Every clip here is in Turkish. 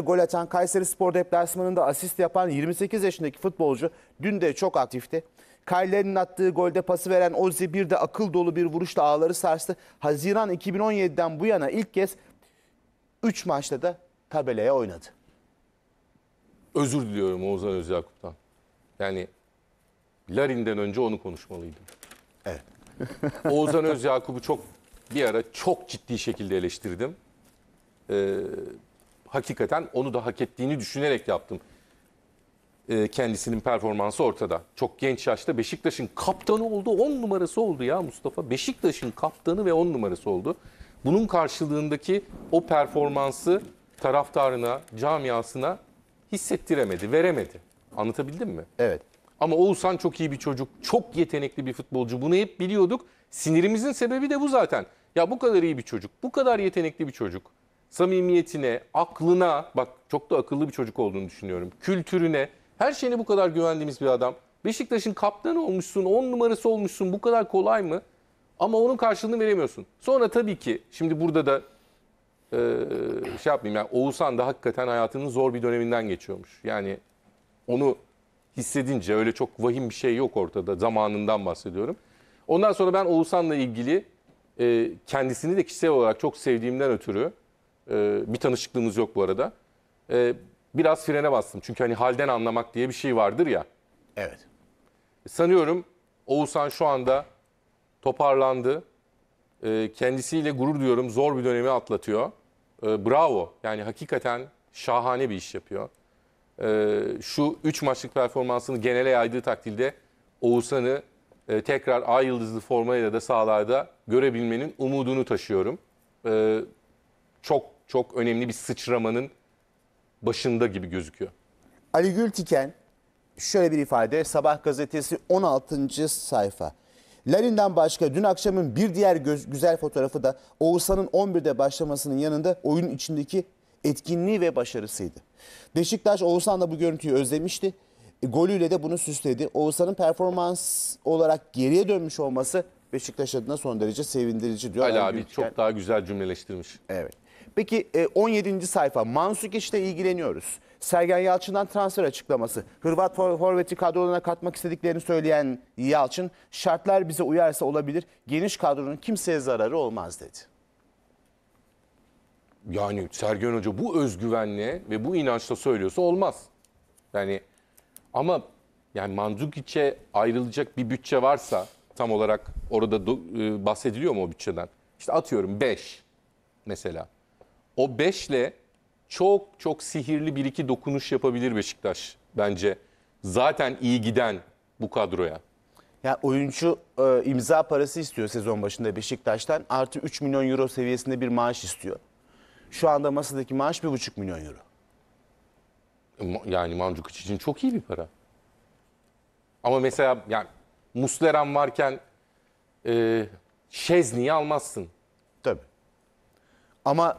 gol atan Kayseri Spor deplasmanında asist yapan 28 yaşındaki futbolcu dün de çok aktifti. Kayler'in attığı golde pası veren Ozzy bir de akıl dolu bir vuruşla ağları sarstı. Haziran 2017'den bu yana ilk kez 3 maçta da tabelaya oynadı. Özür diliyorum Oğuzhan Özyakup'tan. Yani Larin'den önce onu konuşmalıydım. Evet. Oğuzhan Özyakup'u çok bir ara çok ciddi şekilde eleştirdim. Ee, hakikaten onu da hak ettiğini düşünerek yaptım. E, kendisinin performansı ortada. Çok genç yaşta Beşiktaş'ın kaptanı oldu. on numarası oldu ya Mustafa. Beşiktaş'ın kaptanı ve on numarası oldu. Bunun karşılığındaki o performansı taraftarına, camiasına hissettiremedi, veremedi. Anlatabildim mi? Evet. Ama Oğuzhan çok iyi bir çocuk, çok yetenekli bir futbolcu. Bunu hep biliyorduk. Sinirimizin sebebi de bu zaten. Ya bu kadar iyi bir çocuk, bu kadar yetenekli bir çocuk samimiyetine, aklına, bak çok da akıllı bir çocuk olduğunu düşünüyorum. Kültürüne, her şeyine bu kadar güvendiğimiz bir adam. Beşiktaş'ın kaptanı olmuşsun, on numarası olmuşsun bu kadar kolay mı? Ama onun karşılığını veremiyorsun. Sonra tabii ki şimdi burada da e, şey yapmayayım yani Oğuzhan da hakikaten hayatının zor bir döneminden geçiyormuş. Yani onu hissedince öyle çok vahim bir şey yok ortada zamanından bahsediyorum. Ondan sonra ben Oğuzhan'la ilgili e, kendisini de kişisel olarak çok sevdiğimden ötürü ee, bir tanışıklığımız yok bu arada. Ee, biraz frene bastım. Çünkü hani halden anlamak diye bir şey vardır ya. Evet. E, sanıyorum Oğuzhan şu anda toparlandı. Ee, kendisiyle gurur duyuyorum. Zor bir dönemi atlatıyor. bravo. Yani hakikaten şahane bir iş yapıyor. şu 3 maçlık performansını genele yaydığı takdirde Oğuzhan'ı e, tekrar A yıldızlı formayla da sahalarda görebilmenin umudunu taşıyorum çok çok önemli bir sıçramanın başında gibi gözüküyor. Ali Gültiken şöyle bir ifade Sabah gazetesi 16. sayfa. Larin'den başka dün akşamın bir diğer göz, güzel fotoğrafı da Oğuzhan'ın 11'de başlamasının yanında oyun içindeki etkinliği ve başarısıydı. Beşiktaş Oğuzhan da bu görüntüyü özlemişti. E, golüyle de bunu süsledi. Oğuzhan'ın performans olarak geriye dönmüş olması Beşiktaş adına son derece sevindirici diyor. Ali abi çok daha güzel cümleleştirmiş. Evet. Peki 17. E, sayfa Mansuk işte ilgileniyoruz. Sergen Yalçın'dan transfer açıklaması. Hırvat forveti kadrolarına katmak istediklerini söyleyen Yalçın, şartlar bize uyarsa olabilir, geniş kadronun kimseye zararı olmaz dedi. Yani Sergen Hoca bu özgüvenle ve bu inançla söylüyorsa olmaz. Yani ama yani Mandzukiç'e ayrılacak bir bütçe varsa tam olarak orada do, e, bahsediliyor mu o bütçeden? İşte atıyorum 5 mesela o beşle çok çok sihirli bir iki dokunuş yapabilir Beşiktaş bence. Zaten iyi giden bu kadroya. Ya oyuncu e, imza parası istiyor sezon başında Beşiktaş'tan. Artı 3 milyon euro seviyesinde bir maaş istiyor. Şu anda masadaki maaş 1,5 milyon euro. E, yani Mandzukic için çok iyi bir para. Ama mesela yani Muslera varken e, Şezni'yi almazsın. Tabii. Ama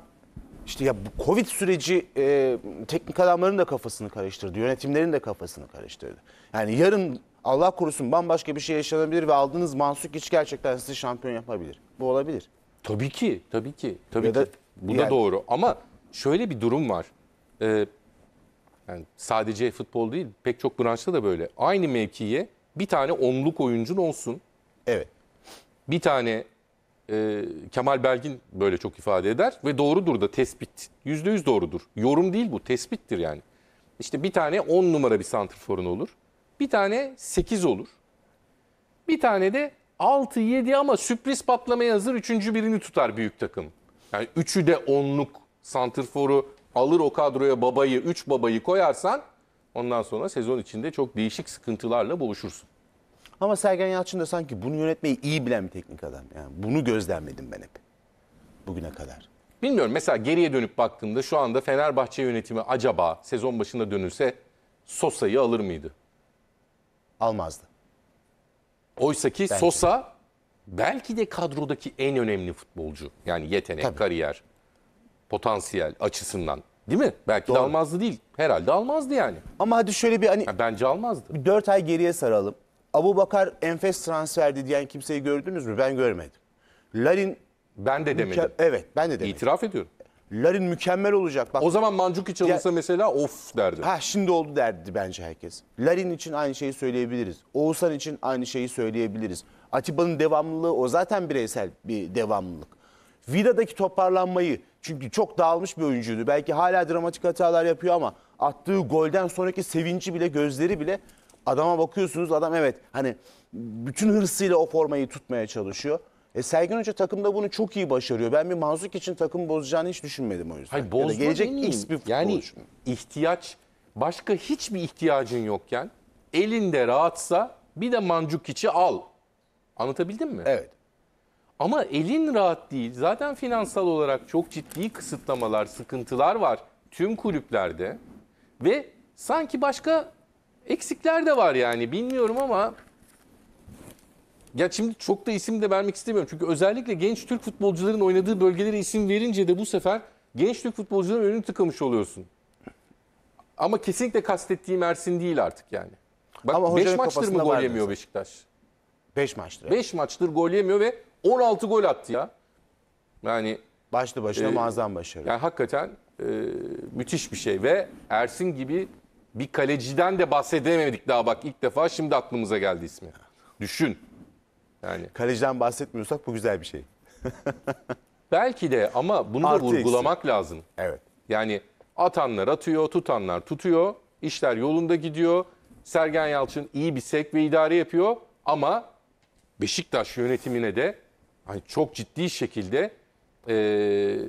işte ya bu Covid süreci e, teknik adamların da kafasını karıştırdı, yönetimlerin de kafasını karıştırdı. Yani yarın Allah korusun bambaşka bir şey yaşanabilir ve aldığınız mansuk hiç gerçekten sizi şampiyon yapabilir. Bu olabilir. Tabii ki, tabii ki. Tabii ya da, ki. Bu yani, da doğru ama şöyle bir durum var. Ee, yani sadece futbol değil, pek çok branşta da böyle. Aynı mevkiye bir tane onluk oyuncun olsun. Evet. Bir tane e, Kemal Belgin böyle çok ifade eder ve doğrudur da tespit. Yüzde yüz doğrudur. Yorum değil bu tespittir yani. İşte bir tane on numara bir santrforun olur. Bir tane sekiz olur. Bir tane de altı yedi ama sürpriz patlamaya hazır üçüncü birini tutar büyük takım. Yani üçü de onluk santrforu alır o kadroya babayı, üç babayı koyarsan ondan sonra sezon içinde çok değişik sıkıntılarla boğuşursun. Ama Sergen Yalçın da sanki bunu yönetmeyi iyi bilen bir teknik adam. Yani bunu gözlemledim ben hep bugüne kadar. Bilmiyorum mesela geriye dönüp baktığımda şu anda Fenerbahçe yönetimi acaba sezon başında dönülse Sosa'yı alır mıydı? Almazdı. Oysa ki Bence. Sosa belki de kadrodaki en önemli futbolcu. Yani yetenek, Tabii. kariyer, potansiyel açısından. Değil mi? Belki Doğru. de almazdı değil. Herhalde almazdı yani. Ama hadi şöyle bir hani... Yani bence almazdı. Bir 4 ay geriye saralım. Abu Bakar enfes transferdi diyen kimseyi gördünüz mü? Ben görmedim. Larin Ben de demedim. Evet ben de demedim. İtiraf ediyorum. Larin mükemmel olacak. Bak, O zaman Mancuki çalınsa mesela of derdi. Ha şimdi oldu derdi bence herkes. Larin için aynı şeyi söyleyebiliriz. Oğuzhan için aynı şeyi söyleyebiliriz. Atiba'nın devamlılığı o zaten bireysel bir devamlılık. Vida'daki toparlanmayı çünkü çok dağılmış bir oyuncuydu. Belki hala dramatik hatalar yapıyor ama attığı golden sonraki sevinci bile gözleri bile Adama bakıyorsunuz adam evet hani bütün hırsıyla o formayı tutmaya çalışıyor. E Sergen Hoca takımda bunu çok iyi başarıyor. Ben bir Manzuk için takım bozacağını hiç düşünmedim o yüzden. Hayır, bozma ya da gelecek demeyeyim. X bir Yani ihtiyaç başka hiçbir ihtiyacın yokken elinde rahatsa bir de mancuk içi al. Anlatabildim mi? Evet. Ama elin rahat değil. Zaten finansal olarak çok ciddi kısıtlamalar, sıkıntılar var tüm kulüplerde. Ve sanki başka eksikler de var yani bilmiyorum ama ya şimdi çok da isim de vermek istemiyorum. Çünkü özellikle genç Türk futbolcuların oynadığı bölgelere isim verince de bu sefer genç Türk futbolcuların önünü tıkamış oluyorsun. Ama kesinlikle kastettiğim Ersin değil artık yani. Bak 5 maçtır mı gol yemiyor Beşiktaş? 5 maçtır. 5 yani. maçtır gol yemiyor ve 16 gol attı ya. Yani başlı başına e, muazzam başarı. Yani hakikaten e, müthiş bir şey ve Ersin gibi bir kaleciden de bahsedemedik daha bak ilk defa şimdi aklımıza geldi ismi. Düşün. Yani Kaleciden bahsetmiyorsak bu güzel bir şey. belki de ama bunu da Artı vurgulamak lazım. Evet. Yani atanlar atıyor, tutanlar tutuyor. işler yolunda gidiyor. Sergen Yalçın iyi bir sek ve idare yapıyor ama Beşiktaş yönetimine de hani çok ciddi şekilde eee,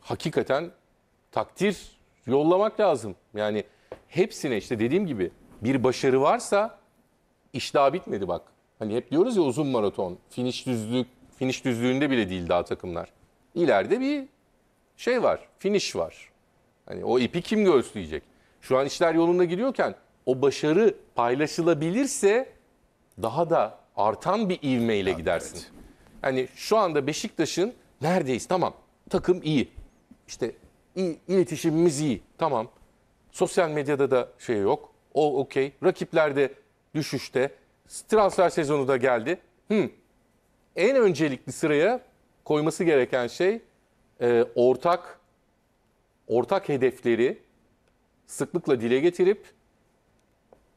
hakikaten takdir yollamak lazım. Yani hepsine işte dediğim gibi bir başarı varsa iş daha bitmedi bak. Hani hep diyoruz ya uzun maraton, finish düzlük, finish düzlüğünde bile değil daha takımlar. İleride bir şey var, finish var. Hani o ipi kim göğüsleyecek? Şu an işler yolunda gidiyorken o başarı paylaşılabilirse daha da artan bir ivmeyle evet, gidersin. Evet. Hani şu anda Beşiktaş'ın neredeyiz? Tamam. Takım iyi. İşte iyi, iletişimimiz iyi. Tamam. Sosyal medyada da şey yok. O okey. Rakipler de düşüşte. Transfer sezonu da geldi. Hmm. En öncelikli sıraya koyması gereken şey e, ortak ortak hedefleri sıklıkla dile getirip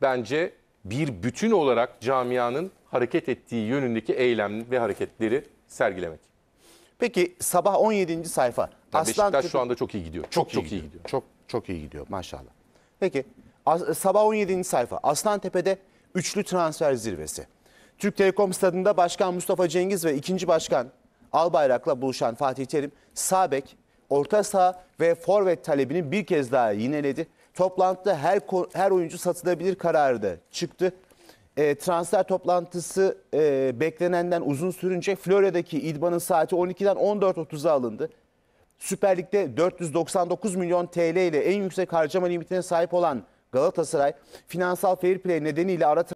bence bir bütün olarak camianın hareket ettiği yönündeki eylem ve hareketleri sergilemek. Peki sabah 17. sayfa. Aslan Beşiktaş Türk... şu anda çok iyi gidiyor. Çok çok, çok iyi, iyi gidiyor. gidiyor. Çok çok iyi gidiyor maşallah. Peki sabah 17. sayfa Aslantepe'de üçlü transfer zirvesi. Türk Telekom stadında Başkan Mustafa Cengiz ve ikinci Başkan Albayrak'la buluşan Fatih Terim Sabek, orta saha ve forvet talebini bir kez daha yineledi. Toplantıda her her oyuncu satılabilir kararı da çıktı. E, transfer toplantısı e, beklenenden uzun sürünce Florya'daki İdman'ın saati 12'den 14.30'a alındı. Süper Lig'de 499 milyon TL ile en yüksek harcama limitine sahip olan Galatasaray finansal fair play nedeniyle ara